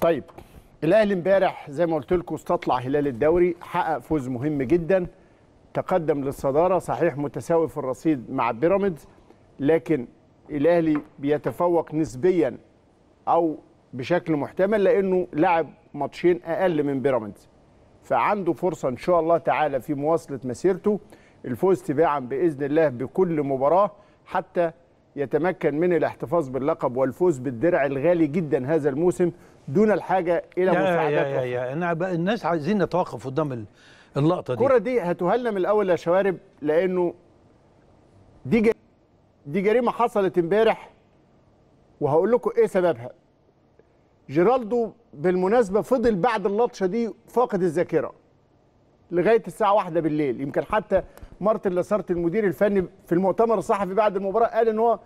طيب الاهلي امبارح زي ما قلت لكم استطلع هلال الدوري حقق فوز مهم جدا تقدم للصداره صحيح متساوي في الرصيد مع بيراميدز لكن الاهلي بيتفوق نسبيا او بشكل محتمل لانه لعب ماتشين اقل من بيراميدز فعنده فرصه ان شاء الله تعالى في مواصله مسيرته الفوز تباعا باذن الله بكل مباراه حتى يتمكن من الاحتفاظ باللقب والفوز بالدرع الغالي جدا هذا الموسم دون الحاجه الى مساعدات يا يا أنا الناس عايزين نتوقف قدام اللقطه دي الكره دي هتهلم الاول يا شوارب لانه دي دي جريمه حصلت امبارح وهقول لكم ايه سببها جيرالدو بالمناسبه فضل بعد اللطشه دي فاقد الذاكره لغايه الساعه واحدة بالليل يمكن حتى مارتن لاسارت المدير الفني في المؤتمر الصحفي بعد المباراه قال ان هو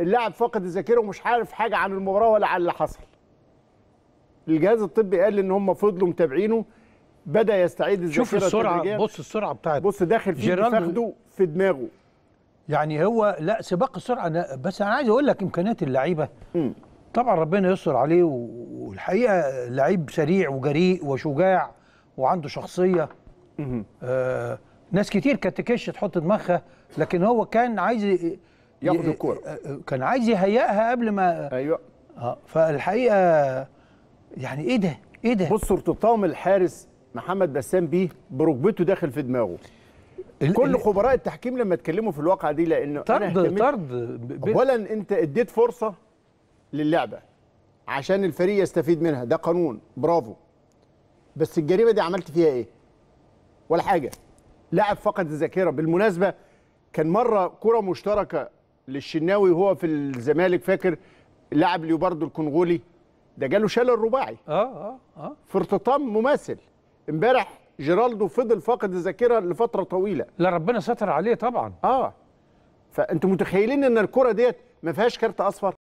اللاعب فاقد الذاكره ومش عارف حاجه عن المباراه ولا عن اللي حصل الجهاز الطبي قال ان هم فضلوا متابعينه بدا يستعيد الذاكره شوف السرعه بص السرعه بتاعت بص داخل في فخده في دماغه يعني هو لا سباق السرعه أنا بس انا عايز اقول لك امكانيات اللعيبه طبعا ربنا يستر عليه والحقيقه لعيب سريع وجريء وشجاع وعنده شخصيه آه ناس كتير كانت تكش تحط دماغها لكن هو كان عايز ياخد الكوره آه، آه، كان عايز يهيئها قبل ما ايوه اه فالحقيقه يعني ايه ده؟ ايه ده؟ بص ارتطام الحارس محمد بسام بيه بركبته داخل في دماغه كل خبراء التحكيم لما اتكلموا في الواقعه دي لان طرد طرد اولا انت اديت فرصه للعبه عشان الفريق يستفيد منها ده قانون برافو بس الجريمه دي عملت فيها ايه ولا حاجه لاعب فقد الذاكره بالمناسبه كان مره كره مشتركه للشناوي وهو في الزمالك فاكر لعب ليوباردو الكونغولي ده جاله شلل رباعي اه اه اه في ارتطام مماثل امبارح جيرالدو فضل فاقد الذاكره لفتره طويله لا ربنا ستر عليه طبعا اه فانتوا متخيلين ان الكره ديت ما فيهاش كارت اصفر